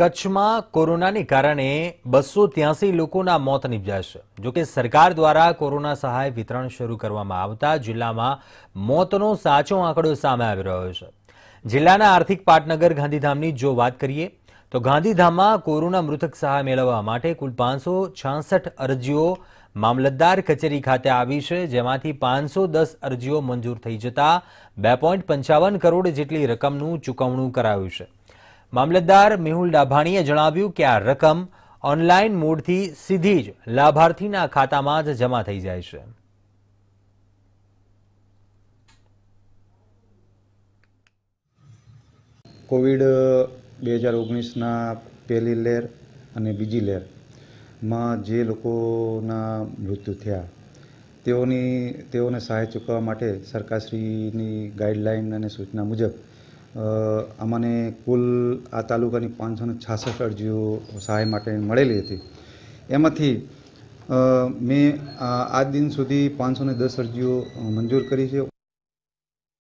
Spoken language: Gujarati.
કચ્છમાં કોરોનાને કારણે બસો ત્યાસી લોકોના મોત નિપજાશે જોકે સરકાર દ્વારા કોરોના સહાય વિતરણ શરૂ કરવામાં આવતા જિલ્લામાં મોતનો સાચો આંકડો સામે આવી રહ્યો છે જિલ્લાના આર્થિક પાટનગર ગાંધીધામની જો વાત કરીએ તો ગાંધીધામમાં કોરોના મૃતક સહાય મેળવવા માટે કુલ પાંચસો છાસઠ અરજીઓ મામલતદાર કચેરી ખાતે આવી છે જેમાંથી પાંચસો દસ અરજીઓ મંજૂર થઈ જતા બે પોઈન્ટ પંચાવન કરોડ જેટલી રકમનું ચૂકવણું કરાયું છે મામલતદાર મેહુલ ડાભાણીએ જણાવ્યું કે આ રકમ ઓનલાઈન મોડથી સીધી જ લાભાર્થીના ખાતામાં જ જમા થઈ જાય છે કોવિડ બે હજાર ઓગણીસના પહેલી લહેર અને બીજી લહેરમાં જે લોકોના મૃત્યુ થયા તેઓની તેઓને સહાય ચૂકવવા માટે સરકારશ્રીની ગાઈડલાઇન અને સૂચના મુજબ અમને કુલ આ તાલુકાની પાંચસોને ને છાસઠ અરજીઓ સહાય માટે મળેલી હતી એમાંથી મેં આજ દિન સુધી પાંચસોને દસ અરજીઓ મંજૂર કરી છે